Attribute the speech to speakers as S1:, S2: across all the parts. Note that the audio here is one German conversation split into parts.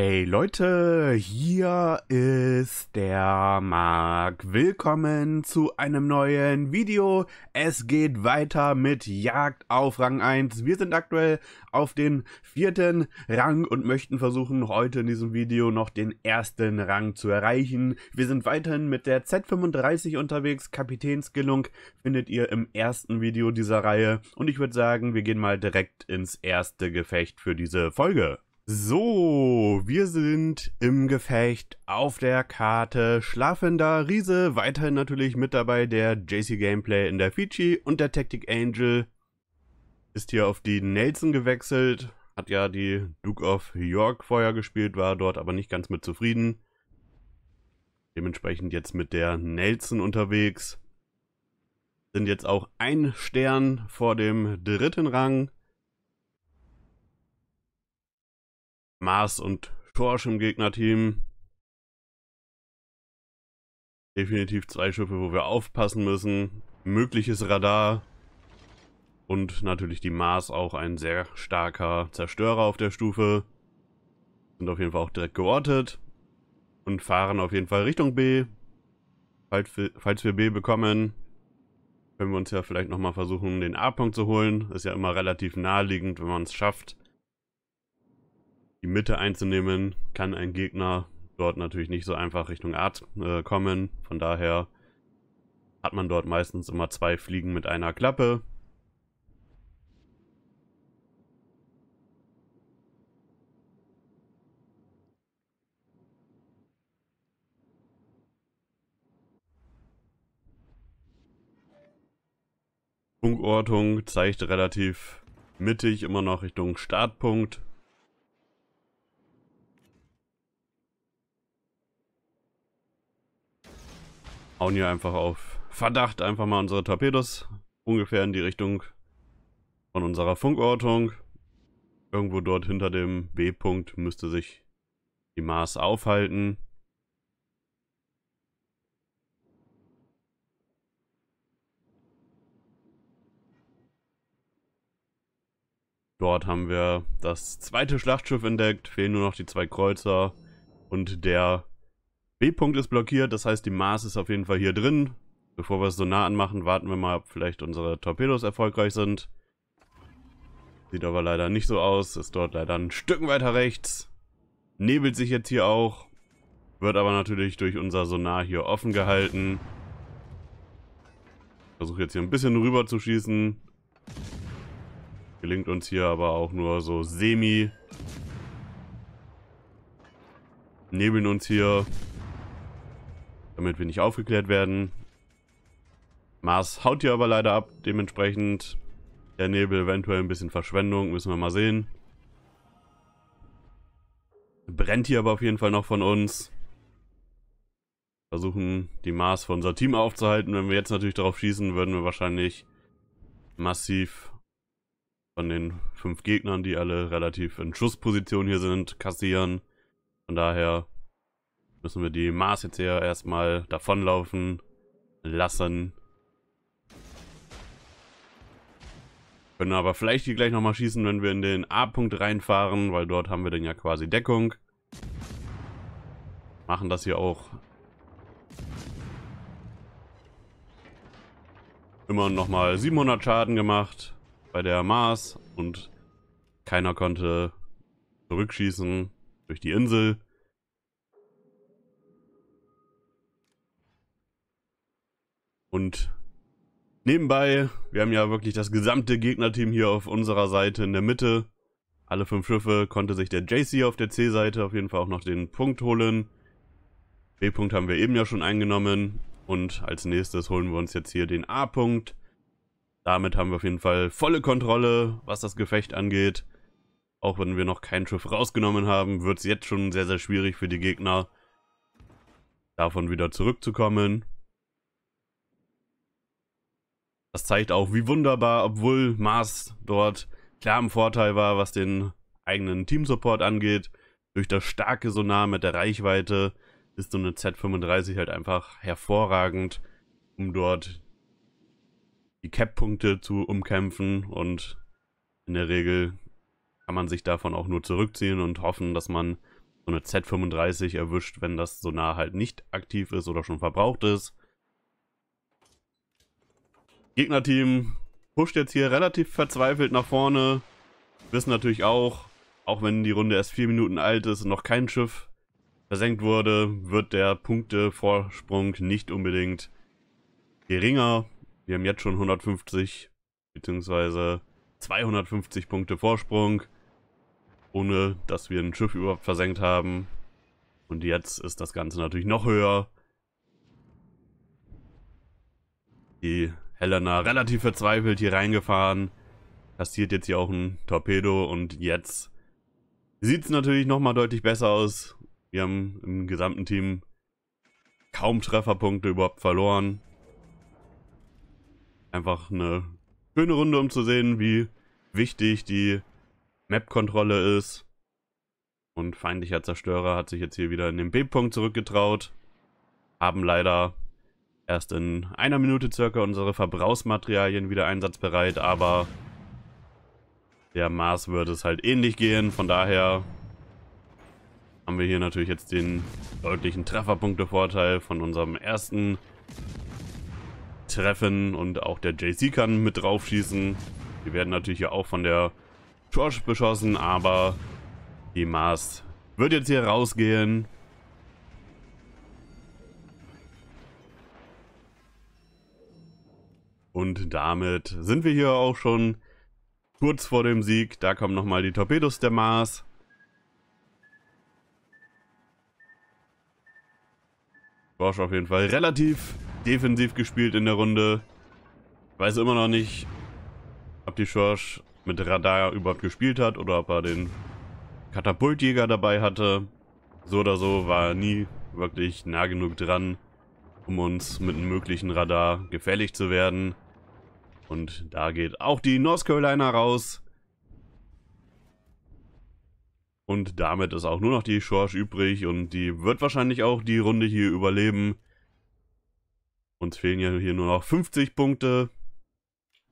S1: Hey Leute, hier ist der Marc. Willkommen zu einem neuen Video. Es geht weiter mit Jagd auf Rang 1. Wir sind aktuell auf den vierten Rang und möchten versuchen, heute in diesem Video noch den ersten Rang zu erreichen. Wir sind weiterhin mit der Z35 unterwegs. Kapitänskillung findet ihr im ersten Video dieser Reihe. Und ich würde sagen, wir gehen mal direkt ins erste Gefecht für diese Folge. So, wir sind im Gefecht auf der Karte Schlafender Riese, weiterhin natürlich mit dabei der JC Gameplay in der Fiji und der Tactic Angel ist hier auf die Nelson gewechselt, hat ja die Duke of York vorher gespielt, war dort aber nicht ganz mit zufrieden. Dementsprechend jetzt mit der Nelson unterwegs. Sind jetzt auch ein Stern vor dem dritten Rang Mars und Schorsch im Gegnerteam. Definitiv zwei Schiffe, wo wir aufpassen müssen. Mögliches Radar. Und natürlich die Mars auch ein sehr starker Zerstörer auf der Stufe. Sind auf jeden Fall auch direkt geortet. Und fahren auf jeden Fall Richtung B. Falls wir, falls wir B bekommen, können wir uns ja vielleicht nochmal versuchen, den A-Punkt zu holen. Ist ja immer relativ naheliegend, wenn man es schafft, die Mitte einzunehmen, kann ein Gegner dort natürlich nicht so einfach Richtung Art äh, kommen. Von daher hat man dort meistens immer zwei Fliegen mit einer Klappe. Funkortung zeigt relativ mittig immer noch Richtung Startpunkt. hauen hier einfach auf Verdacht einfach mal unsere Torpedos ungefähr in die Richtung von unserer Funkortung. Irgendwo dort hinter dem B-Punkt müsste sich die Mars aufhalten. Dort haben wir das zweite Schlachtschiff entdeckt, fehlen nur noch die zwei Kreuzer und der B-Punkt ist blockiert, das heißt, die Maß ist auf jeden Fall hier drin. Bevor wir es so nah anmachen, warten wir mal, ob vielleicht unsere Torpedos erfolgreich sind. Sieht aber leider nicht so aus, ist dort leider ein Stück weiter rechts. Nebelt sich jetzt hier auch, wird aber natürlich durch unser Sonar hier offen gehalten. Versuche jetzt hier ein bisschen rüber zu schießen. Gelingt uns hier aber auch nur so semi. Nebeln uns hier damit wir nicht aufgeklärt werden. Mars haut hier aber leider ab, dementsprechend der Nebel eventuell ein bisschen Verschwendung, müssen wir mal sehen. Brennt hier aber auf jeden Fall noch von uns. Versuchen die Mars von unser Team aufzuhalten. Wenn wir jetzt natürlich darauf schießen, würden wir wahrscheinlich massiv von den fünf Gegnern, die alle relativ in Schussposition hier sind, kassieren. Von daher Müssen wir die Mars jetzt hier erstmal davonlaufen lassen. Können aber vielleicht hier gleich nochmal schießen, wenn wir in den A-Punkt reinfahren, weil dort haben wir dann ja quasi Deckung. Machen das hier auch immer nochmal 700 Schaden gemacht bei der Mars und keiner konnte zurückschießen durch die Insel. Und nebenbei, wir haben ja wirklich das gesamte Gegnerteam hier auf unserer Seite in der Mitte. Alle fünf Schiffe konnte sich der JC auf der C-Seite auf jeden Fall auch noch den Punkt holen. B-Punkt haben wir eben ja schon eingenommen. Und als nächstes holen wir uns jetzt hier den A-Punkt. Damit haben wir auf jeden Fall volle Kontrolle, was das Gefecht angeht. Auch wenn wir noch kein Schiff rausgenommen haben, wird es jetzt schon sehr, sehr schwierig für die Gegner, davon wieder zurückzukommen. Das zeigt auch, wie wunderbar, obwohl Mars dort klar im Vorteil war, was den eigenen Teamsupport angeht. Durch das starke Sonar mit der Reichweite ist so eine Z35 halt einfach hervorragend, um dort die Cap-Punkte zu umkämpfen und in der Regel kann man sich davon auch nur zurückziehen und hoffen, dass man so eine Z35 erwischt, wenn das Sonar halt nicht aktiv ist oder schon verbraucht ist. Gegnerteam pusht jetzt hier relativ verzweifelt nach vorne. Wir Wissen natürlich auch, auch wenn die Runde erst vier Minuten alt ist und noch kein Schiff versenkt wurde, wird der Punktevorsprung nicht unbedingt geringer. Wir haben jetzt schon 150 bzw. 250 Punkte Vorsprung, ohne dass wir ein Schiff überhaupt versenkt haben. Und jetzt ist das Ganze natürlich noch höher. Die Helena relativ verzweifelt hier reingefahren. Kassiert jetzt hier auch ein Torpedo und jetzt sieht es natürlich nochmal deutlich besser aus. Wir haben im gesamten Team kaum Trefferpunkte überhaupt verloren. Einfach eine schöne Runde, um zu sehen, wie wichtig die Map-Kontrolle ist. Und feindlicher Zerstörer hat sich jetzt hier wieder in den B-Punkt zurückgetraut. Haben leider erst in einer Minute circa unsere Verbrauchsmaterialien wieder einsatzbereit, aber der Mars wird es halt ähnlich gehen. Von daher haben wir hier natürlich jetzt den deutlichen Trefferpunktevorteil von unserem ersten Treffen und auch der JC kann mit drauf schießen. Wir werden natürlich hier auch von der George beschossen, aber die Mars wird jetzt hier rausgehen. Und damit sind wir hier auch schon kurz vor dem Sieg. Da kommen nochmal die Torpedos der Mars. Bosch auf jeden Fall relativ defensiv gespielt in der Runde. Ich weiß immer noch nicht, ob die Schorsch mit Radar überhaupt gespielt hat oder ob er den Katapultjäger dabei hatte. So oder so war er nie wirklich nah genug dran, um uns mit einem möglichen Radar gefällig zu werden. Und da geht auch die North Carolina raus. Und damit ist auch nur noch die Schorsch übrig und die wird wahrscheinlich auch die Runde hier überleben. Uns fehlen ja hier nur noch 50 Punkte,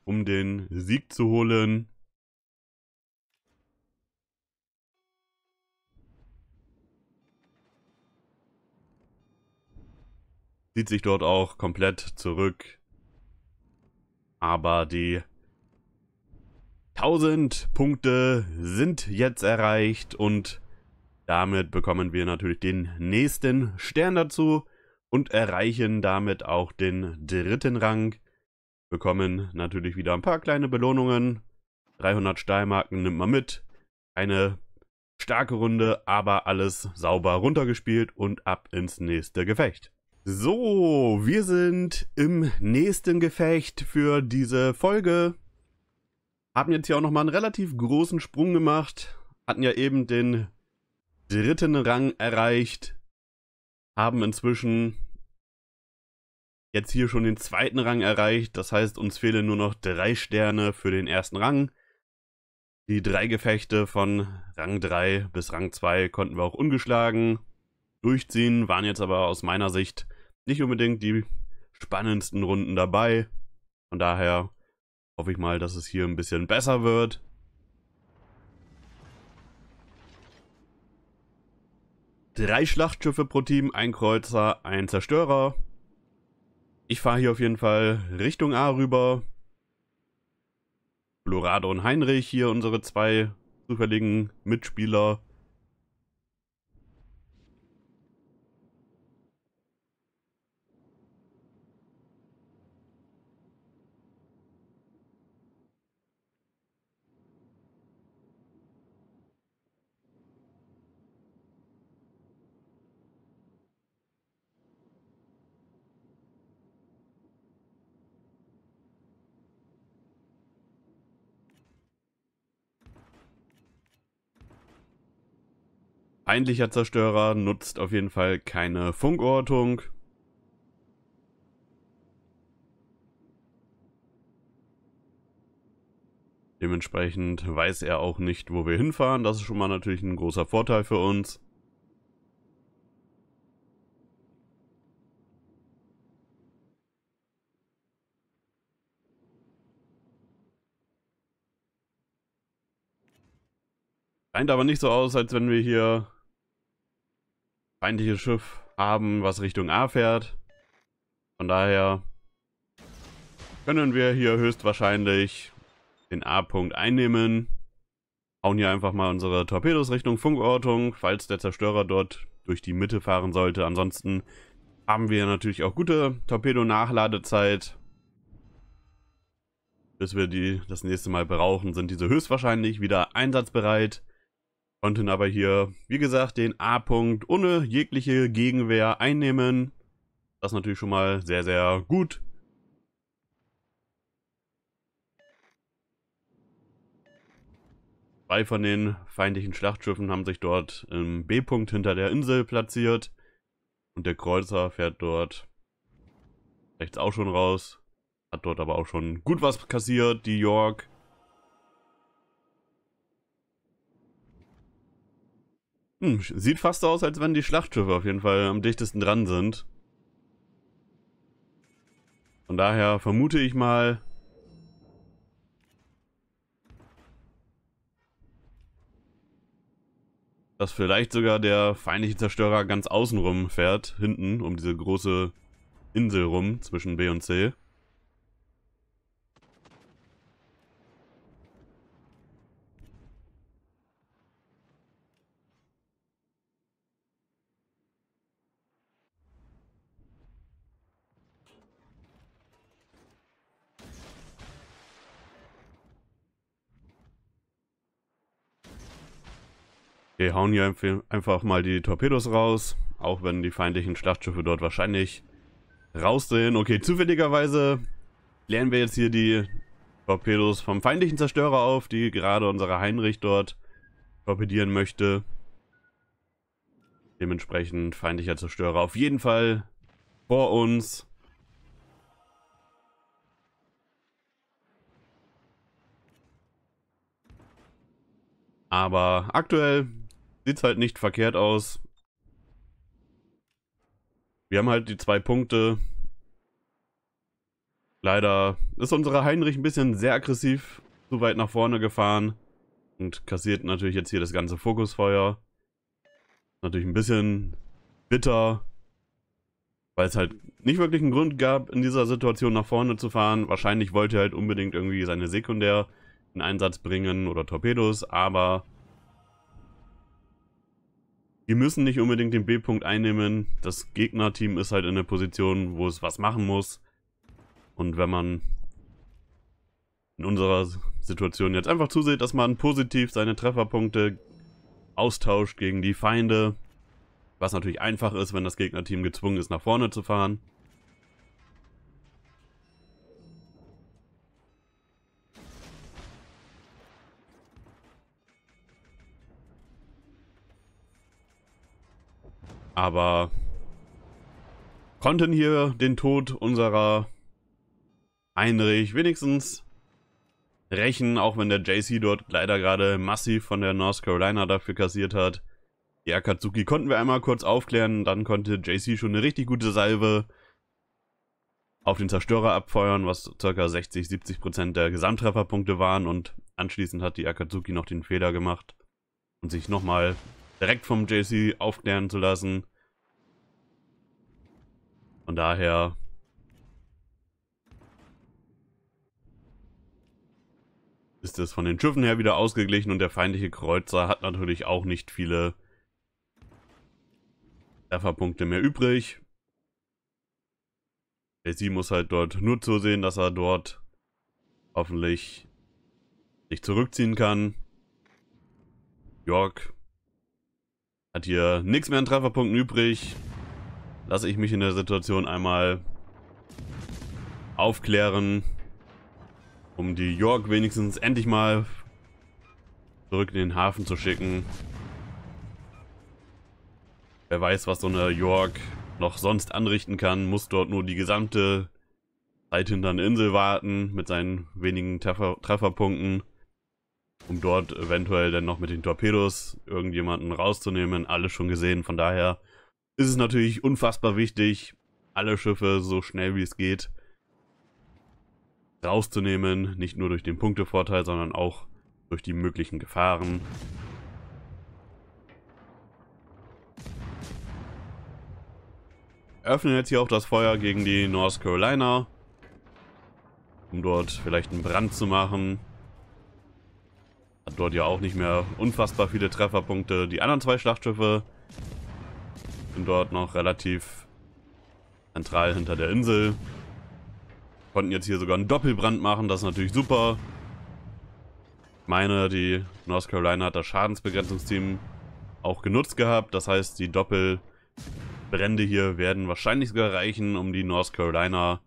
S1: um den Sieg zu holen. zieht sich dort auch komplett zurück. Aber die 1000 Punkte sind jetzt erreicht und damit bekommen wir natürlich den nächsten Stern dazu und erreichen damit auch den dritten Rang. Bekommen natürlich wieder ein paar kleine Belohnungen. 300 Stahlmarken nimmt man mit. Eine starke Runde, aber alles sauber runtergespielt und ab ins nächste Gefecht. So, wir sind im nächsten Gefecht für diese Folge. Haben jetzt hier auch nochmal einen relativ großen Sprung gemacht. Hatten ja eben den dritten Rang erreicht. Haben inzwischen jetzt hier schon den zweiten Rang erreicht. Das heißt, uns fehlen nur noch drei Sterne für den ersten Rang. Die drei Gefechte von Rang 3 bis Rang 2 konnten wir auch ungeschlagen durchziehen, waren jetzt aber aus meiner Sicht nicht unbedingt die spannendsten Runden dabei. Von daher hoffe ich mal, dass es hier ein bisschen besser wird. Drei Schlachtschiffe pro Team, ein Kreuzer, ein Zerstörer. Ich fahre hier auf jeden Fall Richtung A rüber. Florado und Heinrich hier unsere zwei zufälligen Mitspieler. Feindlicher Zerstörer nutzt auf jeden Fall keine Funkortung. Dementsprechend weiß er auch nicht, wo wir hinfahren. Das ist schon mal natürlich ein großer Vorteil für uns. Scheint aber nicht so aus, als wenn wir hier feindliches Schiff haben, was Richtung A fährt. Von daher können wir hier höchstwahrscheinlich den A-Punkt einnehmen. Hauen hier einfach mal unsere Torpedos Richtung Funkortung, falls der Zerstörer dort durch die Mitte fahren sollte. Ansonsten haben wir natürlich auch gute Torpedo-Nachladezeit. Bis wir die das nächste Mal brauchen, sind diese höchstwahrscheinlich wieder einsatzbereit. Konnten aber hier, wie gesagt, den A-Punkt ohne jegliche Gegenwehr einnehmen. Das ist natürlich schon mal sehr, sehr gut. Zwei von den feindlichen Schlachtschiffen haben sich dort im B-Punkt hinter der Insel platziert. Und der Kreuzer fährt dort rechts auch schon raus. Hat dort aber auch schon gut was kassiert, die York. Hm, sieht fast aus, als wenn die Schlachtschiffe auf jeden Fall am dichtesten dran sind. Von daher vermute ich mal... dass vielleicht sogar der feindliche Zerstörer ganz außenrum fährt, hinten, um diese große Insel rum zwischen B und C. Wir hauen hier einfach mal die Torpedos raus, auch wenn die feindlichen Schlachtschiffe dort wahrscheinlich raus sind. Okay, zufälligerweise lernen wir jetzt hier die Torpedos vom feindlichen Zerstörer auf, die gerade unsere Heinrich dort torpedieren möchte. Dementsprechend feindlicher Zerstörer auf jeden Fall vor uns. Aber aktuell Sieht halt nicht verkehrt aus. Wir haben halt die zwei Punkte. Leider ist unsere Heinrich ein bisschen sehr aggressiv zu weit nach vorne gefahren und kassiert natürlich jetzt hier das ganze Fokusfeuer. Natürlich ein bisschen bitter, weil es halt nicht wirklich einen Grund gab, in dieser Situation nach vorne zu fahren. Wahrscheinlich wollte er halt unbedingt irgendwie seine Sekundär in Einsatz bringen oder Torpedos, aber die müssen nicht unbedingt den B-Punkt einnehmen. Das Gegnerteam ist halt in der Position, wo es was machen muss. Und wenn man in unserer Situation jetzt einfach zusieht, dass man positiv seine Trefferpunkte austauscht gegen die Feinde, was natürlich einfach ist, wenn das Gegnerteam gezwungen ist, nach vorne zu fahren, Aber konnten hier den Tod unserer Heinrich wenigstens rächen, auch wenn der JC dort leider gerade massiv von der North Carolina dafür kassiert hat. Die Akatsuki konnten wir einmal kurz aufklären, dann konnte JC schon eine richtig gute Salve auf den Zerstörer abfeuern, was ca. 60-70% der Gesamttrefferpunkte waren und anschließend hat die Akatsuki noch den Fehler gemacht und sich nochmal direkt vom JC aufklären zu lassen. Von daher... ist es von den Schiffen her wieder ausgeglichen und der feindliche Kreuzer hat natürlich auch nicht viele Trefferpunkte mehr übrig. JC muss halt dort nur zusehen, dass er dort hoffentlich sich zurückziehen kann. York hat hier nichts mehr an Trefferpunkten übrig. Lasse ich mich in der Situation einmal aufklären, um die York wenigstens endlich mal zurück in den Hafen zu schicken. Wer weiß, was so eine York noch sonst anrichten kann, muss dort nur die gesamte Zeit hinter einer Insel warten mit seinen wenigen Treffer Trefferpunkten um dort eventuell dann noch mit den Torpedos irgendjemanden rauszunehmen. Alles schon gesehen, von daher ist es natürlich unfassbar wichtig, alle Schiffe so schnell wie es geht rauszunehmen. Nicht nur durch den Punktevorteil, sondern auch durch die möglichen Gefahren. Öffnen jetzt hier auch das Feuer gegen die North Carolina, um dort vielleicht einen Brand zu machen. Hat dort ja auch nicht mehr unfassbar viele Trefferpunkte. Die anderen zwei Schlachtschiffe sind dort noch relativ zentral hinter der Insel. Konnten jetzt hier sogar einen Doppelbrand machen, das ist natürlich super. Ich meine, die North Carolina hat das Schadensbegrenzungsteam auch genutzt gehabt. Das heißt, die Doppelbrände hier werden wahrscheinlich sogar reichen, um die North Carolina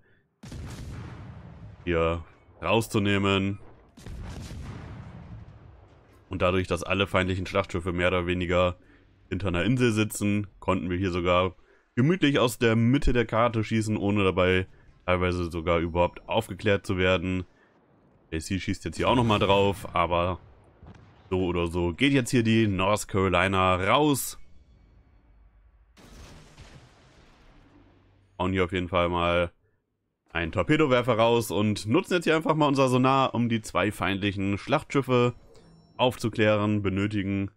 S1: hier rauszunehmen. Und dadurch, dass alle feindlichen Schlachtschiffe mehr oder weniger hinter einer Insel sitzen, konnten wir hier sogar gemütlich aus der Mitte der Karte schießen, ohne dabei teilweise sogar überhaupt aufgeklärt zu werden. AC schießt jetzt hier auch nochmal drauf, aber so oder so geht jetzt hier die North Carolina raus. Hauen hier auf jeden Fall mal einen Torpedowerfer raus und nutzen jetzt hier einfach mal unser Sonar, um die zwei feindlichen Schlachtschiffe zu aufzuklären, benötigen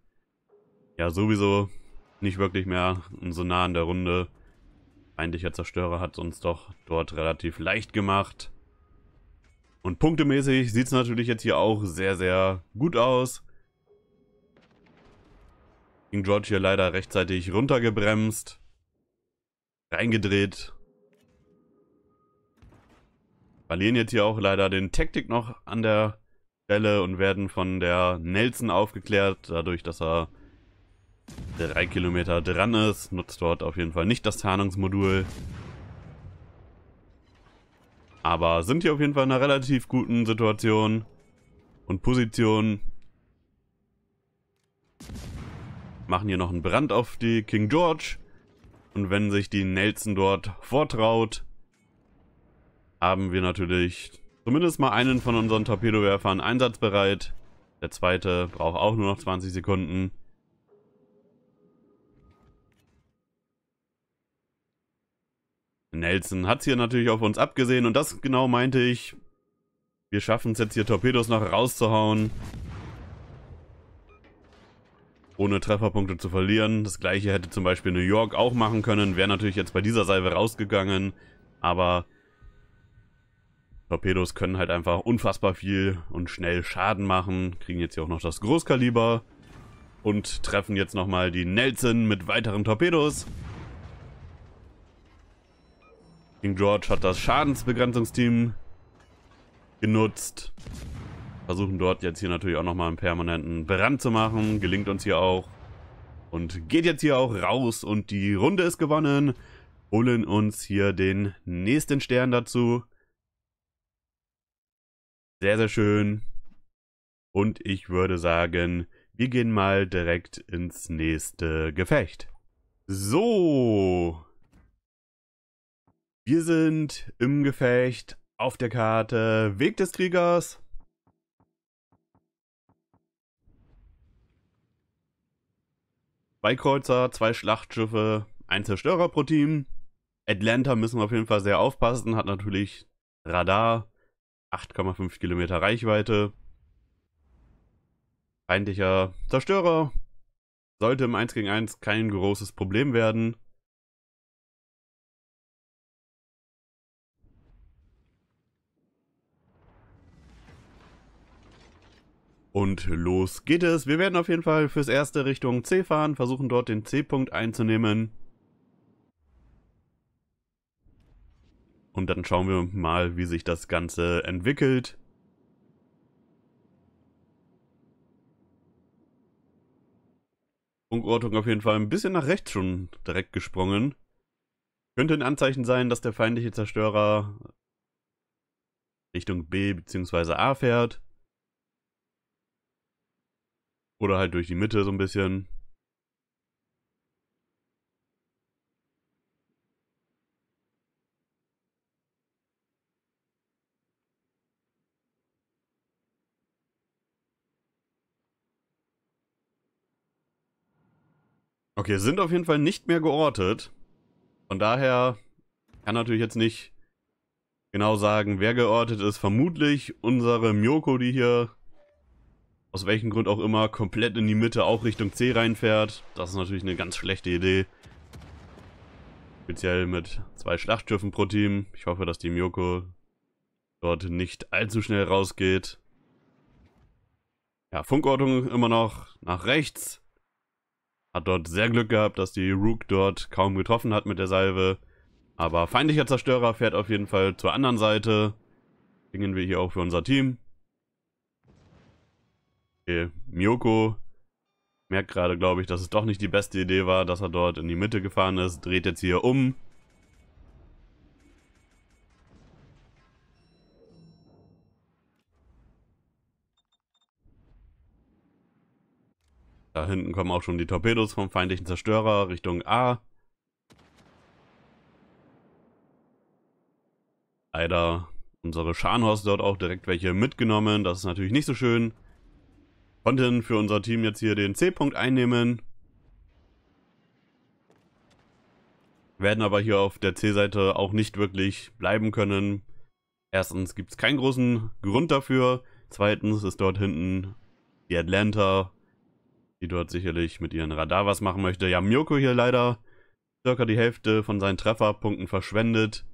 S1: ja sowieso nicht wirklich mehr so nah an der Runde. Feindlicher Zerstörer hat uns doch dort relativ leicht gemacht. Und punktemäßig sieht es natürlich jetzt hier auch sehr, sehr gut aus. King George hier leider rechtzeitig runtergebremst. Reingedreht. Verlieren jetzt hier auch leider den Taktik noch an der Stelle und werden von der Nelson aufgeklärt, dadurch, dass er drei Kilometer dran ist, nutzt dort auf jeden Fall nicht das Tarnungsmodul. Aber sind hier auf jeden Fall in einer relativ guten Situation und Position. Machen hier noch einen Brand auf die King George. Und wenn sich die Nelson dort vortraut, haben wir natürlich zumindest mal einen von unseren Torpedowerfern einsatzbereit. Der zweite braucht auch nur noch 20 Sekunden. Nelson hat es hier natürlich auf uns abgesehen und das genau meinte ich. Wir schaffen es jetzt hier Torpedos noch rauszuhauen. Ohne Trefferpunkte zu verlieren. Das gleiche hätte zum Beispiel New York auch machen können. Wäre natürlich jetzt bei dieser Salve rausgegangen. Aber Torpedos können halt einfach unfassbar viel und schnell Schaden machen. Kriegen jetzt hier auch noch das Großkaliber. Und treffen jetzt nochmal die Nelson mit weiteren Torpedos. King George hat das Schadensbegrenzungsteam genutzt. Versuchen dort jetzt hier natürlich auch nochmal einen permanenten Brand zu machen. Gelingt uns hier auch. Und geht jetzt hier auch raus und die Runde ist gewonnen. Holen uns hier den nächsten Stern dazu. Sehr, sehr schön. Und ich würde sagen, wir gehen mal direkt ins nächste Gefecht. So. Wir sind im Gefecht auf der Karte Weg des Kriegers. Zwei Kreuzer, zwei Schlachtschiffe, ein Zerstörer pro Team. Atlanta müssen wir auf jeden Fall sehr aufpassen, hat natürlich Radar, 8,5 Kilometer Reichweite. Feindlicher Zerstörer. Sollte im 1 gegen 1 kein großes Problem werden. Und los geht es. Wir werden auf jeden Fall fürs erste Richtung C fahren, versuchen dort den C-Punkt einzunehmen. Und dann schauen wir mal, wie sich das Ganze entwickelt. Funkortung auf jeden Fall ein bisschen nach rechts schon direkt gesprungen. Könnte ein Anzeichen sein, dass der feindliche Zerstörer Richtung B bzw. A fährt. Oder halt durch die Mitte so ein bisschen. Okay, sind auf jeden Fall nicht mehr geortet. Von daher kann natürlich jetzt nicht genau sagen, wer geortet ist. Vermutlich unsere Myoko, die hier aus welchem Grund auch immer komplett in die Mitte auch Richtung C reinfährt. Das ist natürlich eine ganz schlechte Idee. Speziell mit zwei Schlachtschiffen pro Team. Ich hoffe, dass die Myoko dort nicht allzu schnell rausgeht. Ja, Funkortung immer noch nach rechts. Hat dort sehr Glück gehabt, dass die Rook dort kaum getroffen hat mit der Salve. Aber feindlicher Zerstörer fährt auf jeden Fall zur anderen Seite. Bringen wir hier auch für unser Team. Okay, Miyoko merkt gerade, glaube ich, dass es doch nicht die beste Idee war, dass er dort in die Mitte gefahren ist. Dreht jetzt hier um, Da hinten kommen auch schon die Torpedos vom feindlichen Zerstörer Richtung A. Leider unsere Scharnhorst dort auch direkt welche mitgenommen. Das ist natürlich nicht so schön. Konnten für unser Team jetzt hier den C-Punkt einnehmen. Werden aber hier auf der C-Seite auch nicht wirklich bleiben können. Erstens gibt es keinen großen Grund dafür. Zweitens ist dort hinten die Atlanta die dort sicherlich mit ihren Radar was machen möchte. Ja, Miyoko hier leider circa die Hälfte von seinen Trefferpunkten verschwendet.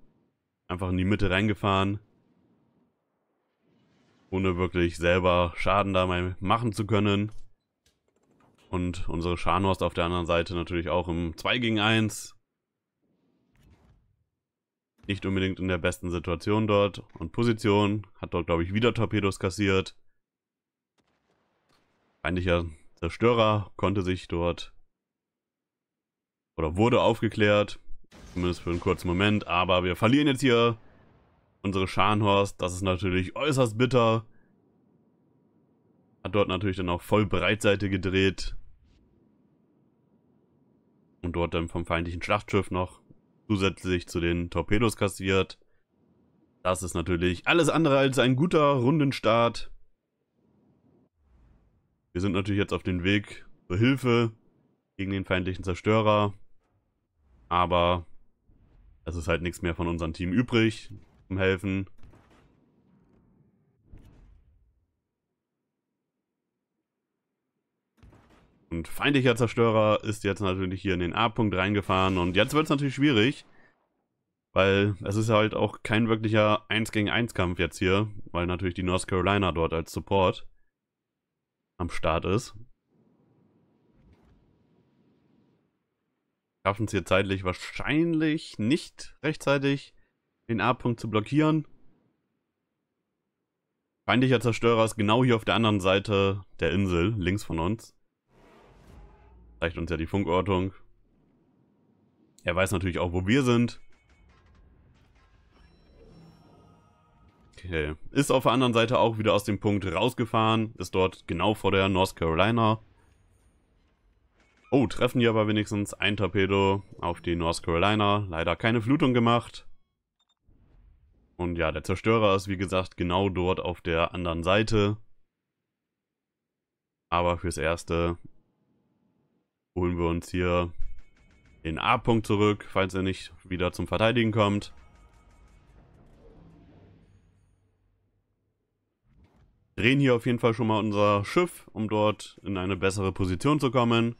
S1: Einfach in die Mitte reingefahren. Ohne wirklich selber Schaden dabei machen zu können. Und unsere Scharnhorst auf der anderen Seite natürlich auch im 2 gegen 1. Nicht unbedingt in der besten Situation dort und Position. Hat dort, glaube ich, wieder Torpedos kassiert. Eigentlich ja Zerstörer konnte sich dort oder wurde aufgeklärt, zumindest für einen kurzen Moment, aber wir verlieren jetzt hier unsere Scharnhorst, das ist natürlich äußerst bitter. Hat dort natürlich dann auch voll Breitseite gedreht. Und dort dann vom feindlichen Schlachtschiff noch zusätzlich zu den Torpedos kassiert. Das ist natürlich alles andere als ein guter Rundenstart. Wir sind natürlich jetzt auf dem Weg zur Hilfe gegen den feindlichen Zerstörer. Aber es ist halt nichts mehr von unserem Team übrig zum Helfen. Und feindlicher Zerstörer ist jetzt natürlich hier in den A-Punkt reingefahren. Und jetzt wird es natürlich schwierig, weil es ist halt auch kein wirklicher 1 gegen 1 Kampf jetzt hier, weil natürlich die North Carolina dort als Support am Start ist. Schaffen es hier zeitlich wahrscheinlich nicht rechtzeitig, den A-Punkt zu blockieren. Feindlicher Zerstörer ist genau hier auf der anderen Seite der Insel, links von uns. Zeigt uns ja die Funkortung. Er weiß natürlich auch, wo wir sind. Okay. Ist auf der anderen Seite auch wieder aus dem Punkt rausgefahren, ist dort genau vor der North Carolina. Oh, treffen die aber wenigstens ein Torpedo auf die North Carolina. Leider keine Flutung gemacht. Und ja, der Zerstörer ist wie gesagt genau dort auf der anderen Seite. Aber fürs Erste holen wir uns hier den A-Punkt zurück, falls er nicht wieder zum Verteidigen kommt. drehen hier auf jeden Fall schon mal unser Schiff, um dort in eine bessere Position zu kommen.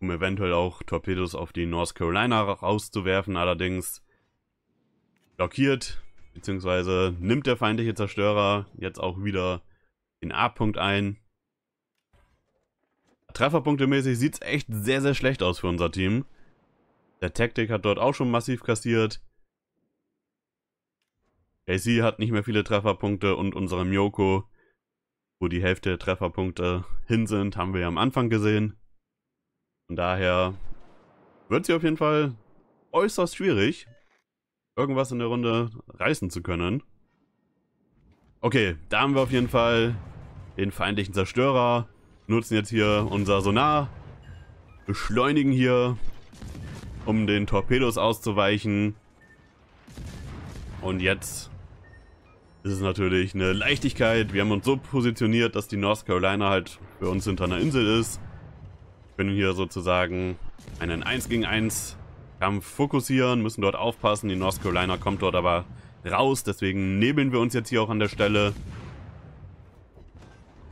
S1: Um eventuell auch Torpedos auf die North Carolina rauszuwerfen, allerdings blockiert bzw. nimmt der feindliche Zerstörer jetzt auch wieder den A-Punkt ein. Trefferpunktemäßig sieht es echt sehr, sehr schlecht aus für unser Team. Der Taktik hat dort auch schon massiv kassiert. AC hat nicht mehr viele Trefferpunkte und unsere Miyoko, wo die Hälfte der Trefferpunkte hin sind, haben wir ja am Anfang gesehen. Von daher wird sie auf jeden Fall äußerst schwierig, irgendwas in der Runde reißen zu können. Okay, da haben wir auf jeden Fall den feindlichen Zerstörer, nutzen jetzt hier unser Sonar, beschleunigen hier, um den Torpedos auszuweichen. Und jetzt ist natürlich eine Leichtigkeit. Wir haben uns so positioniert, dass die North Carolina halt für uns hinter einer Insel ist. Wir können hier sozusagen einen 1 gegen 1 Kampf fokussieren, müssen dort aufpassen. Die North Carolina kommt dort aber raus, deswegen nebeln wir uns jetzt hier auch an der Stelle.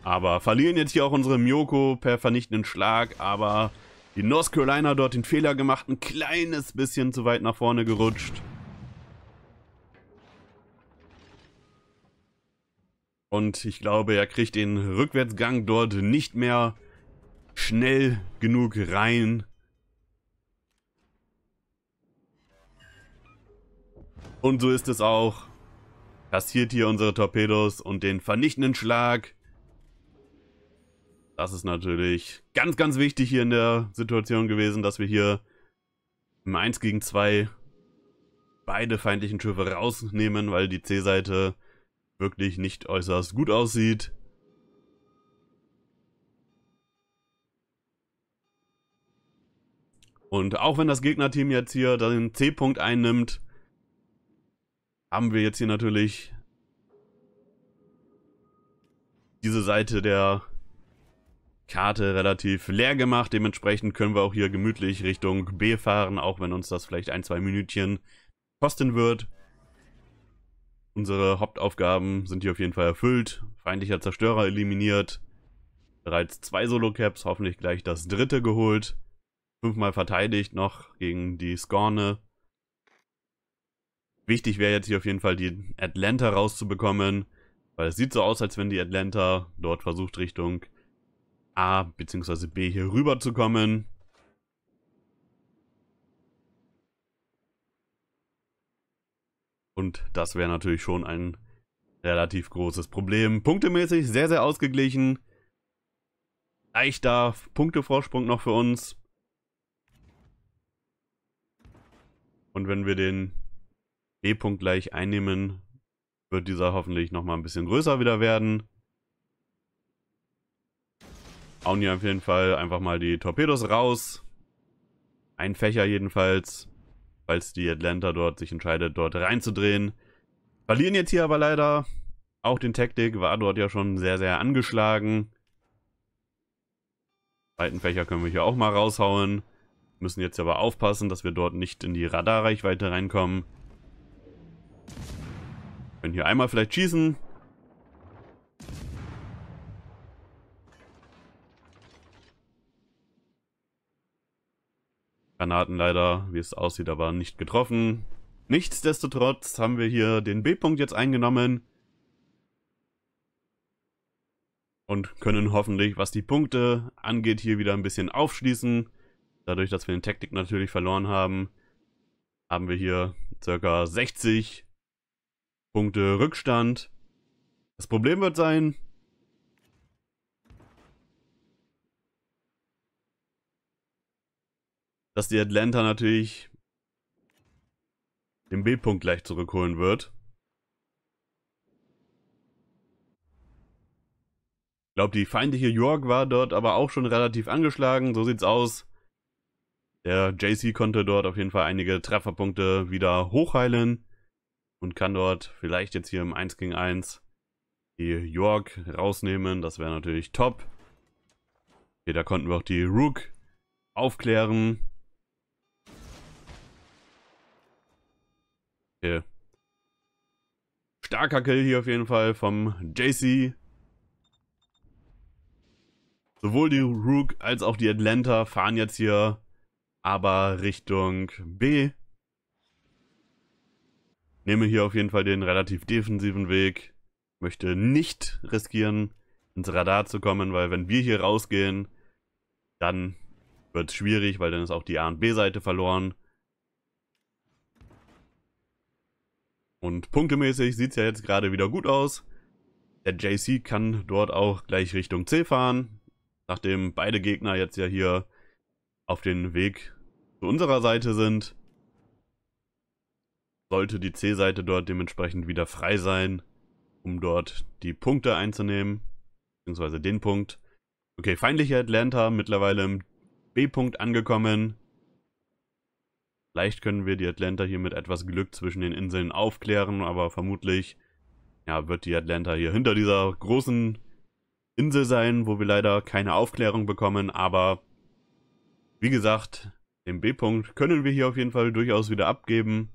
S1: Aber verlieren jetzt hier auch unsere Miyoko per vernichtenden Schlag, aber die North Carolina dort den Fehler gemacht, ein kleines bisschen zu weit nach vorne gerutscht. Und ich glaube, er kriegt den Rückwärtsgang dort nicht mehr schnell genug rein. Und so ist es auch. Kassiert hier unsere Torpedos und den vernichtenden Schlag. Das ist natürlich ganz, ganz wichtig hier in der Situation gewesen, dass wir hier im 1 gegen 2 beide feindlichen Schiffe rausnehmen, weil die C-Seite wirklich nicht äußerst gut aussieht. Und auch wenn das Gegnerteam jetzt hier den C-Punkt einnimmt, haben wir jetzt hier natürlich diese Seite der Karte relativ leer gemacht. Dementsprechend können wir auch hier gemütlich Richtung B fahren, auch wenn uns das vielleicht ein, zwei Minütchen kosten wird. Unsere Hauptaufgaben sind hier auf jeden Fall erfüllt. Feindlicher Zerstörer eliminiert. Bereits zwei Solo-Caps, hoffentlich gleich das dritte geholt. Fünfmal verteidigt noch gegen die Scorne. Wichtig wäre jetzt hier auf jeden Fall die Atlanta rauszubekommen, weil es sieht so aus, als wenn die Atlanta dort versucht Richtung A bzw. B hier rüber zu kommen. Und das wäre natürlich schon ein relativ großes Problem. Punktemäßig sehr, sehr ausgeglichen. Leichter Punktevorsprung noch für uns. Und wenn wir den e punkt gleich einnehmen, wird dieser hoffentlich nochmal ein bisschen größer wieder werden. Hauen hier auf jeden Fall einfach mal die Torpedos raus. Ein Fächer jedenfalls falls die Atlanta dort sich entscheidet, dort reinzudrehen. Verlieren jetzt hier aber leider auch den Taktik, war dort ja schon sehr, sehr angeschlagen. Zweiten Fächer können wir hier auch mal raushauen. Müssen jetzt aber aufpassen, dass wir dort nicht in die Radarreichweite reinkommen. Können hier einmal vielleicht schießen. Granaten leider, wie es aussieht, aber nicht getroffen. Nichtsdestotrotz haben wir hier den B-Punkt jetzt eingenommen. Und können hoffentlich, was die Punkte angeht, hier wieder ein bisschen aufschließen. Dadurch, dass wir den Taktik natürlich verloren haben, haben wir hier circa 60 Punkte Rückstand. Das Problem wird sein, dass die Atlanta natürlich den B-Punkt gleich zurückholen wird. Ich glaube, die feindliche York war dort aber auch schon relativ angeschlagen. So sieht's aus. Der JC konnte dort auf jeden Fall einige Trefferpunkte wieder hochheilen und kann dort vielleicht jetzt hier im 1 gegen 1 die York rausnehmen. Das wäre natürlich top. Okay, da konnten wir auch die Rook aufklären. Okay. Starker Kill hier auf jeden Fall vom JC. Sowohl die Rook als auch die Atlanta fahren jetzt hier aber Richtung B. Nehme hier auf jeden Fall den relativ defensiven Weg. Möchte nicht riskieren, ins Radar zu kommen, weil wenn wir hier rausgehen, dann wird es schwierig, weil dann ist auch die A- und B-Seite verloren. Und punktemäßig sieht es ja jetzt gerade wieder gut aus. Der JC kann dort auch gleich Richtung C fahren, nachdem beide Gegner jetzt ja hier auf den Weg zu unserer Seite sind. Sollte die C-Seite dort dementsprechend wieder frei sein, um dort die Punkte einzunehmen, beziehungsweise den Punkt. Okay, feindliche Atlanta mittlerweile im B-Punkt angekommen. Vielleicht können wir die Atlanta hier mit etwas Glück zwischen den Inseln aufklären, aber vermutlich ja, wird die Atlanta hier hinter dieser großen Insel sein, wo wir leider keine Aufklärung bekommen, aber wie gesagt, den B-Punkt können wir hier auf jeden Fall durchaus wieder abgeben,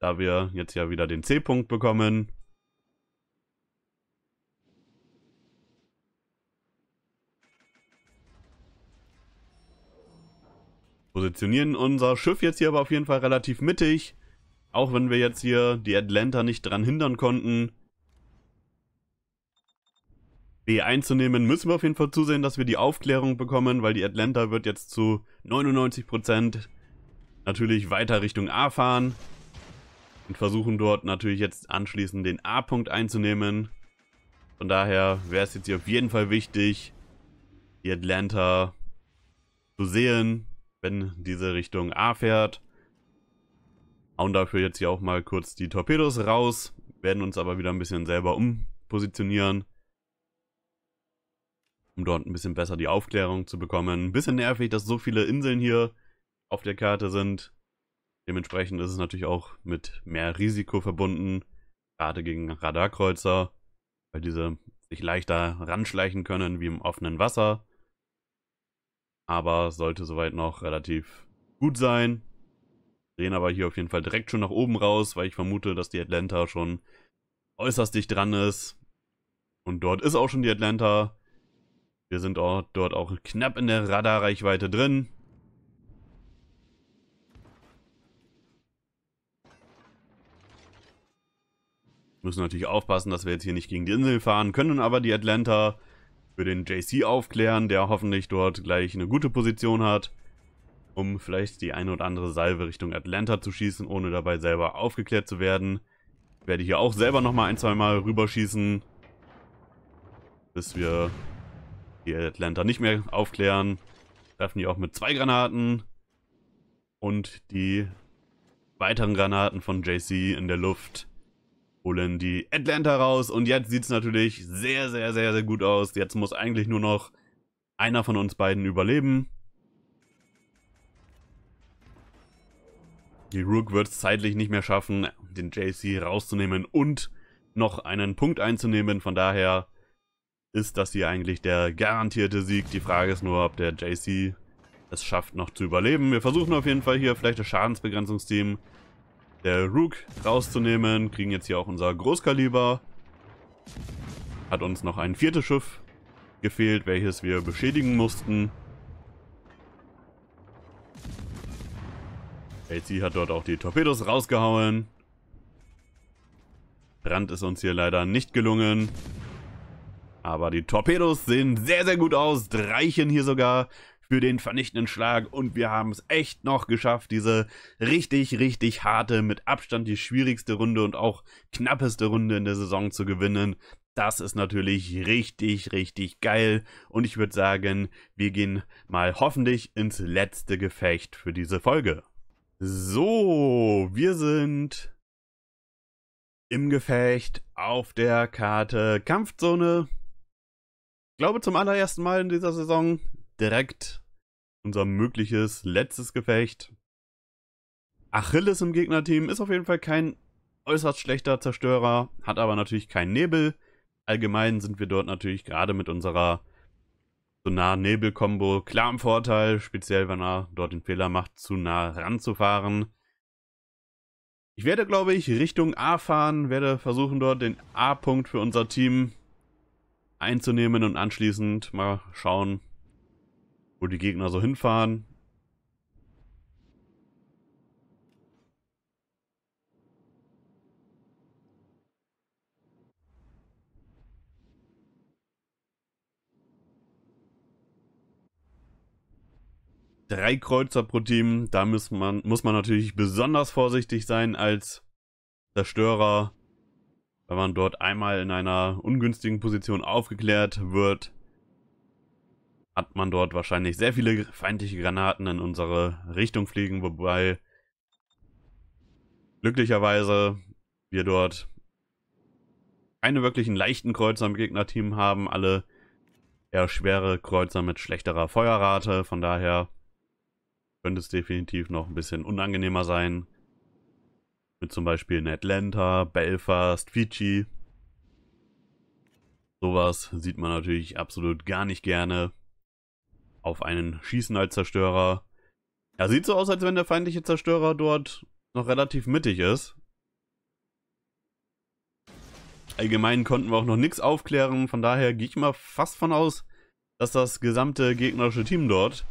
S1: da wir jetzt ja wieder den C-Punkt bekommen. Positionieren unser Schiff jetzt hier aber auf jeden Fall relativ mittig. Auch wenn wir jetzt hier die Atlanta nicht dran hindern konnten. B einzunehmen, müssen wir auf jeden Fall zusehen, dass wir die Aufklärung bekommen, weil die Atlanta wird jetzt zu 99% natürlich weiter Richtung A fahren. Und versuchen dort natürlich jetzt anschließend den A-Punkt einzunehmen. Von daher wäre es jetzt hier auf jeden Fall wichtig, die Atlanta zu sehen, wenn diese Richtung A fährt. Hauen dafür jetzt hier auch mal kurz die Torpedos raus, werden uns aber wieder ein bisschen selber umpositionieren, um dort ein bisschen besser die Aufklärung zu bekommen. Ein bisschen nervig, dass so viele Inseln hier auf der Karte sind. Dementsprechend ist es natürlich auch mit mehr Risiko verbunden, gerade gegen Radarkreuzer, weil diese sich leichter ranschleichen können wie im offenen Wasser aber sollte soweit noch relativ gut sein. Drehen aber hier auf jeden Fall direkt schon nach oben raus, weil ich vermute, dass die Atlanta schon äußerst dicht dran ist. Und dort ist auch schon die Atlanta. Wir sind auch, dort auch knapp in der Radarreichweite drin. Müssen natürlich aufpassen, dass wir jetzt hier nicht gegen die Insel fahren, können aber die Atlanta für den JC aufklären, der hoffentlich dort gleich eine gute Position hat, um vielleicht die eine oder andere Salve Richtung Atlanta zu schießen, ohne dabei selber aufgeklärt zu werden. Ich werde hier auch selber nochmal ein, zwei Mal rüberschießen, bis wir die Atlanta nicht mehr aufklären. Treffen die auch mit zwei Granaten und die weiteren Granaten von JC in der Luft holen die Atlanta raus und jetzt sieht es natürlich sehr, sehr, sehr, sehr gut aus. Jetzt muss eigentlich nur noch einer von uns beiden überleben. Die Rook wird es zeitlich nicht mehr schaffen, den JC rauszunehmen und noch einen Punkt einzunehmen. Von daher ist das hier eigentlich der garantierte Sieg. Die Frage ist nur, ob der JC es schafft, noch zu überleben. Wir versuchen auf jeden Fall hier vielleicht das Schadensbegrenzungsteam der Rook rauszunehmen. Kriegen jetzt hier auch unser Großkaliber. Hat uns noch ein viertes Schiff gefehlt, welches wir beschädigen mussten. AC hat dort auch die Torpedos rausgehauen. Brand ist uns hier leider nicht gelungen. Aber die Torpedos sehen sehr, sehr gut aus. Reichen hier sogar für den vernichtenden Schlag und wir haben es echt noch geschafft, diese richtig, richtig harte, mit Abstand die schwierigste Runde und auch knappeste Runde in der Saison zu gewinnen. Das ist natürlich richtig, richtig geil. Und ich würde sagen, wir gehen mal hoffentlich ins letzte Gefecht für diese Folge. So, wir sind im Gefecht auf der Karte Kampfzone. Ich glaube zum allerersten Mal in dieser Saison direkt unser mögliches letztes Gefecht. Achilles im Gegnerteam ist auf jeden Fall kein äußerst schlechter Zerstörer, hat aber natürlich keinen Nebel. Allgemein sind wir dort natürlich gerade mit unserer so nah nebel kombo klar im Vorteil, speziell wenn er dort den Fehler macht, zu nah ranzufahren. Ich werde, glaube ich, Richtung A fahren, werde versuchen, dort den A-Punkt für unser Team einzunehmen und anschließend mal schauen, wo die Gegner so hinfahren. Drei Kreuzer pro Team, da muss man, muss man natürlich besonders vorsichtig sein als Zerstörer, wenn man dort einmal in einer ungünstigen Position aufgeklärt wird, hat man dort wahrscheinlich sehr viele feindliche Granaten in unsere Richtung fliegen, wobei glücklicherweise wir dort keine wirklichen leichten Kreuzer im Gegnerteam haben, alle eher schwere Kreuzer mit schlechterer Feuerrate, von daher könnte es definitiv noch ein bisschen unangenehmer sein. Mit zum Beispiel in Atlanta, Belfast, Fiji. Sowas sieht man natürlich absolut gar nicht gerne auf einen schießen als Zerstörer. Ja, sieht so aus, als wenn der feindliche Zerstörer dort noch relativ mittig ist. Allgemein konnten wir auch noch nichts aufklären, von daher gehe ich mal fast von aus, dass das gesamte gegnerische Team dort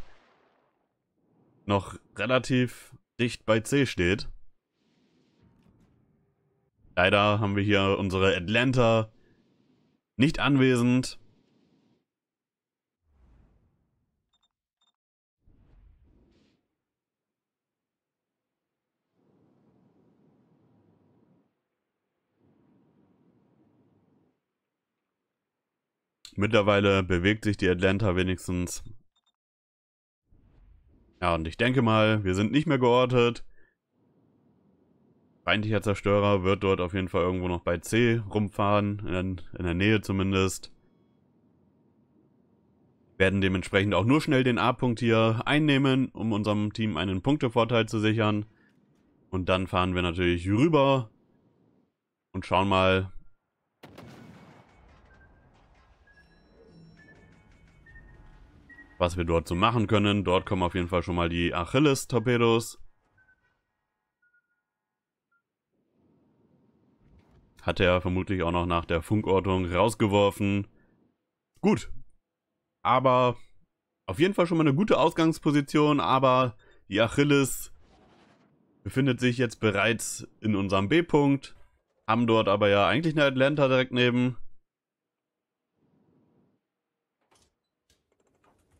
S1: noch relativ dicht bei C steht. Leider haben wir hier unsere Atlanta nicht anwesend. Mittlerweile bewegt sich die Atlanta wenigstens. Ja, und ich denke mal, wir sind nicht mehr geortet. Feindlicher Zerstörer wird dort auf jeden Fall irgendwo noch bei C rumfahren, in der, Nähe zumindest. Werden dementsprechend auch nur schnell den A-Punkt hier einnehmen, um unserem Team einen Punktevorteil zu sichern. Und dann fahren wir natürlich rüber und schauen mal, was wir dort so machen können. Dort kommen auf jeden Fall schon mal die Achilles-Torpedos. Hat er vermutlich auch noch nach der Funkortung rausgeworfen. Gut. Aber auf jeden Fall schon mal eine gute Ausgangsposition, aber die Achilles befindet sich jetzt bereits in unserem B-Punkt. Haben dort aber ja eigentlich eine Atlanta direkt neben.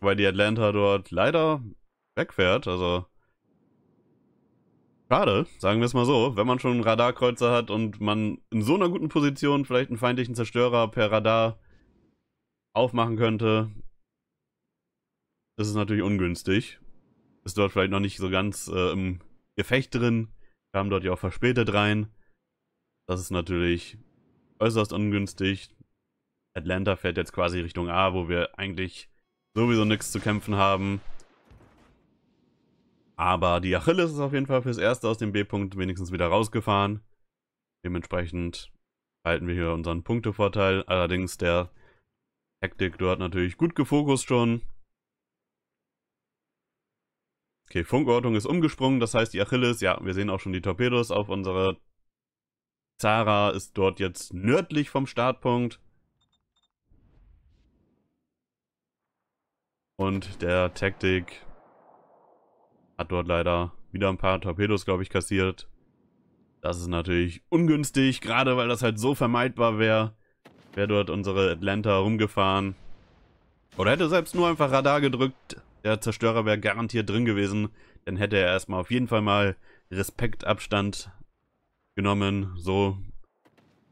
S1: weil die Atlanta dort leider wegfährt. Also schade, sagen wir es mal so. Wenn man schon einen Radarkreuzer hat und man in so einer guten Position vielleicht einen feindlichen Zerstörer per Radar aufmachen könnte, ist es natürlich ungünstig. Ist dort vielleicht noch nicht so ganz äh, im Gefecht drin, kam dort ja auch verspätet rein. Das ist natürlich äußerst ungünstig. Atlanta fährt jetzt quasi Richtung A, wo wir eigentlich sowieso nichts zu kämpfen haben. Aber die Achilles ist auf jeden Fall fürs Erste aus dem B-Punkt wenigstens wieder rausgefahren. Dementsprechend halten wir hier unseren Punktevorteil. Allerdings der Hektik dort natürlich gut gefokust schon. Okay, Funkortung ist umgesprungen, das heißt die Achilles, ja, wir sehen auch schon die Torpedos auf unsere Zara ist dort jetzt nördlich vom Startpunkt. Und der Taktik hat dort leider wieder ein paar Torpedos, glaube ich, kassiert. Das ist natürlich ungünstig, gerade weil das halt so vermeidbar wäre. Wäre dort unsere Atlanta rumgefahren. Oder hätte selbst nur einfach Radar gedrückt. Der Zerstörer wäre garantiert drin gewesen. Dann hätte er erstmal auf jeden Fall mal Respektabstand genommen. So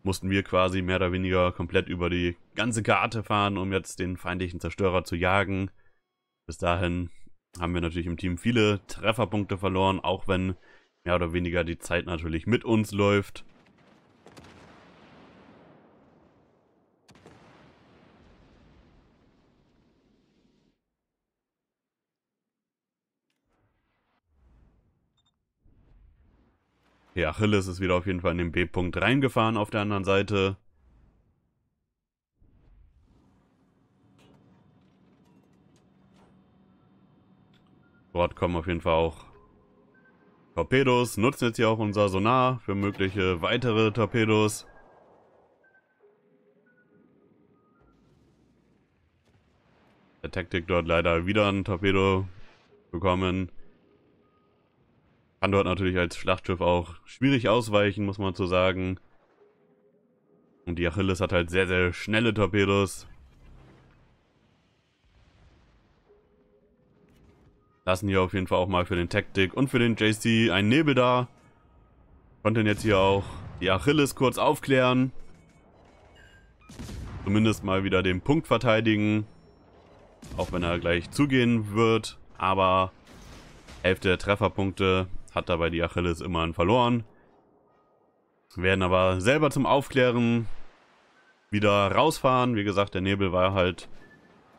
S1: mussten wir quasi mehr oder weniger komplett über die ganze Karte fahren, um jetzt den feindlichen Zerstörer zu jagen. Bis dahin haben wir natürlich im Team viele Trefferpunkte verloren, auch wenn mehr oder weniger die Zeit natürlich mit uns läuft. Okay, Achilles ist wieder auf jeden Fall in den B-Punkt reingefahren auf der anderen Seite. Dort kommen auf jeden Fall auch Torpedos. Nutzen jetzt hier auch unser Sonar für mögliche weitere Torpedos. Der Taktik dort leider wieder ein Torpedo bekommen. Kann dort natürlich als Schlachtschiff auch schwierig ausweichen, muss man zu so sagen. Und die Achilles hat halt sehr, sehr schnelle Torpedos. Lassen hier auf jeden Fall auch mal für den Taktik und für den JC einen Nebel da. Konnten jetzt hier auch die Achilles kurz aufklären. Zumindest mal wieder den Punkt verteidigen. Auch wenn er gleich zugehen wird. Aber Hälfte der Trefferpunkte hat dabei die Achilles immerhin verloren. Werden aber selber zum Aufklären wieder rausfahren. Wie gesagt, der Nebel war halt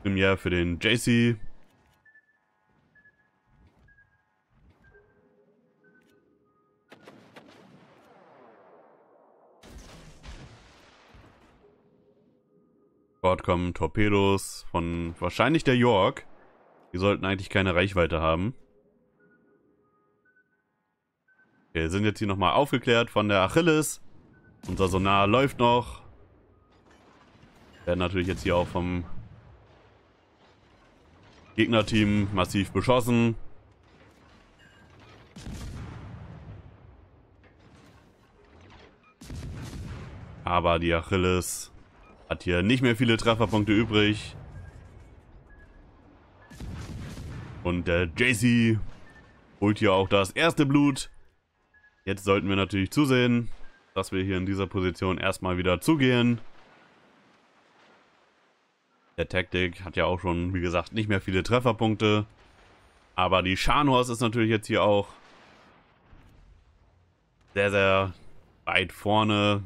S1: primär für den JC Dort kommen Torpedos von wahrscheinlich der York. Die sollten eigentlich keine Reichweite haben. Wir sind jetzt hier nochmal aufgeklärt von der Achilles. Unser Sonar läuft noch. Werden natürlich jetzt hier auch vom Gegnerteam massiv beschossen. Aber die Achilles hat hier nicht mehr viele Trefferpunkte übrig. Und der JC holt hier auch das erste Blut. Jetzt sollten wir natürlich zusehen, dass wir hier in dieser Position erstmal wieder zugehen. Der Taktik hat ja auch schon, wie gesagt, nicht mehr viele Trefferpunkte. Aber die Scharnhorst ist natürlich jetzt hier auch sehr, sehr weit vorne.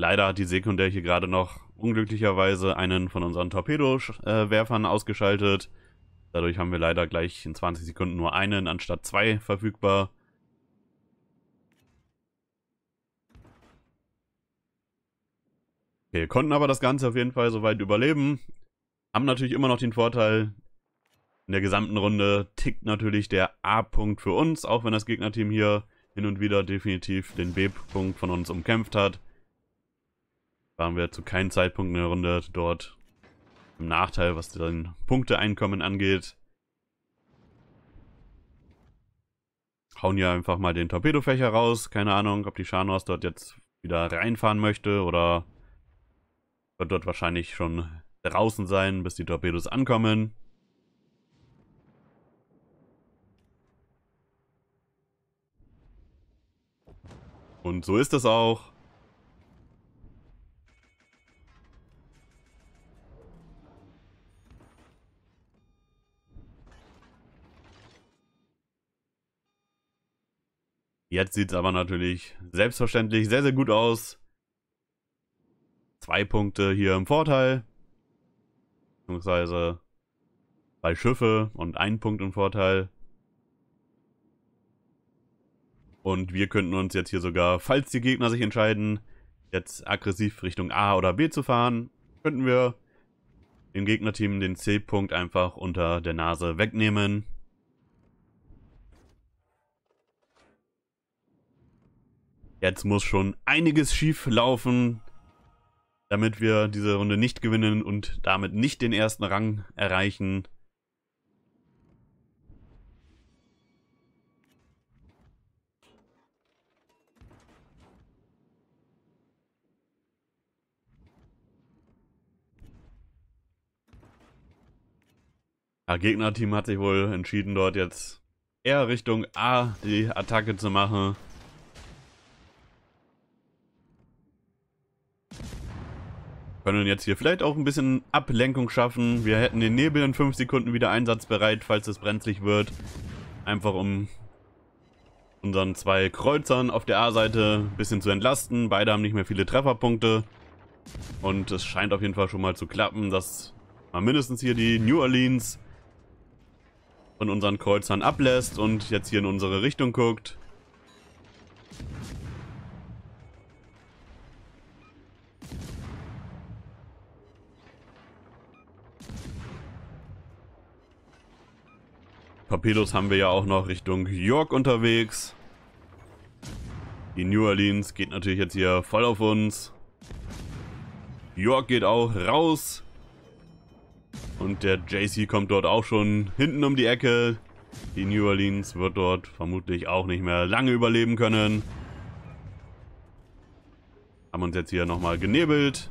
S1: Leider hat die Sekundär hier gerade noch unglücklicherweise einen von unseren Torpedowerfern äh, ausgeschaltet. Dadurch haben wir leider gleich in 20 Sekunden nur einen anstatt zwei verfügbar. Wir konnten aber das Ganze auf jeden Fall soweit überleben. Haben natürlich immer noch den Vorteil, in der gesamten Runde tickt natürlich der A-Punkt für uns, auch wenn das Gegnerteam hier hin und wieder definitiv den B-Punkt von uns umkämpft hat waren wir zu keinem Zeitpunkt in der Runde dort im Nachteil, was den Punkteeinkommen angeht. Hauen ja einfach mal den Torpedofächer raus. Keine Ahnung, ob die Scharnhorst dort jetzt wieder reinfahren möchte oder wird dort wahrscheinlich schon draußen sein, bis die Torpedos ankommen. Und so ist es auch. Jetzt sieht es aber natürlich selbstverständlich sehr, sehr gut aus. Zwei Punkte hier im Vorteil. Beziehungsweise zwei Schiffe und einen Punkt im Vorteil. Und wir könnten uns jetzt hier sogar, falls die Gegner sich entscheiden, jetzt aggressiv Richtung A oder B zu fahren, könnten wir dem Gegnerteam den C-Punkt einfach unter der Nase wegnehmen. Jetzt muss schon einiges schief laufen, damit wir diese Runde nicht gewinnen und damit nicht den ersten Rang erreichen. Ja, Gegnerteam hat sich wohl entschieden, dort jetzt eher Richtung A die Attacke zu machen. Können jetzt hier vielleicht auch ein bisschen Ablenkung schaffen. Wir hätten den Nebel in 5 Sekunden wieder einsatzbereit, falls es brenzlig wird. Einfach um unseren zwei Kreuzern auf der A-Seite ein bisschen zu entlasten. Beide haben nicht mehr viele Trefferpunkte. Und es scheint auf jeden Fall schon mal zu klappen, dass man mindestens hier die New Orleans von unseren Kreuzern ablässt und jetzt hier in unsere Richtung guckt. Torpedos haben wir ja auch noch Richtung York unterwegs. Die New Orleans geht natürlich jetzt hier voll auf uns. York geht auch raus. Und der JC kommt dort auch schon hinten um die Ecke. Die New Orleans wird dort vermutlich auch nicht mehr lange überleben können. Haben uns jetzt hier nochmal genebelt.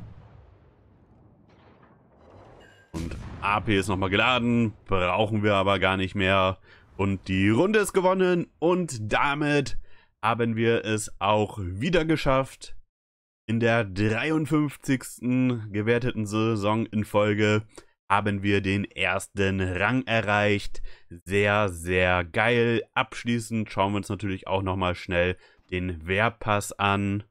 S1: AP ist nochmal geladen, brauchen wir aber gar nicht mehr. Und die Runde ist gewonnen und damit haben wir es auch wieder geschafft. In der 53. gewerteten Saison in Folge haben wir den ersten Rang erreicht. Sehr, sehr geil. Abschließend schauen wir uns natürlich auch nochmal schnell den Wehrpass an.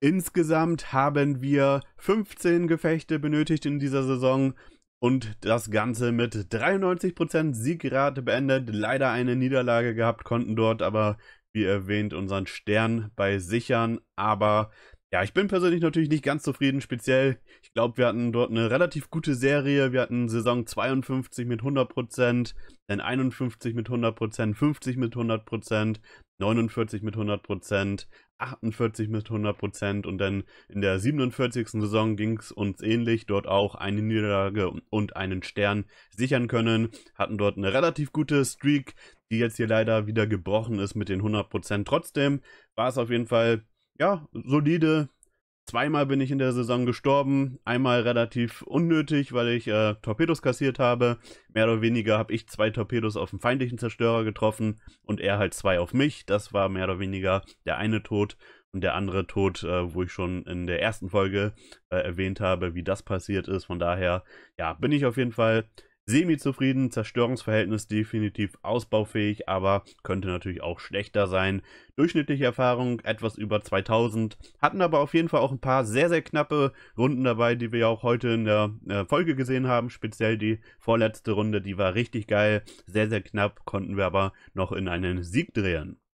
S1: Insgesamt haben wir 15 Gefechte benötigt in dieser Saison und das Ganze mit 93% Siegrate beendet. Leider eine Niederlage gehabt, konnten dort aber, wie erwähnt, unseren Stern bei sichern. Aber ja, ich bin persönlich natürlich nicht ganz zufrieden, speziell glaube, wir hatten dort eine relativ gute Serie. Wir hatten Saison 52 mit 100%, dann 51 mit 100%, 50 mit 100%, 49 mit 100%, 48 mit 100% und dann in der 47. Saison ging es uns ähnlich. Dort auch eine Niederlage und einen Stern sichern können. Hatten dort eine relativ gute Streak, die jetzt hier leider wieder gebrochen ist mit den 100%. Trotzdem war es auf jeden Fall, ja, solide Zweimal bin ich in der Saison gestorben. Einmal relativ unnötig, weil ich äh, Torpedos kassiert habe. Mehr oder weniger habe ich zwei Torpedos auf den feindlichen Zerstörer getroffen und er halt zwei auf mich. Das war mehr oder weniger der eine Tod und der andere Tod, äh, wo ich schon in der ersten Folge äh, erwähnt habe, wie das passiert ist. Von daher, ja, bin ich auf jeden Fall semi-zufrieden, Zerstörungsverhältnis definitiv ausbaufähig, aber könnte natürlich auch schlechter sein. Durchschnittliche Erfahrung etwas über 2000, hatten aber auf jeden Fall auch ein paar sehr, sehr knappe Runden dabei, die wir ja auch heute in der äh, Folge gesehen haben, speziell die vorletzte Runde, die war richtig geil, sehr, sehr knapp, konnten wir aber noch in einen Sieg drehen.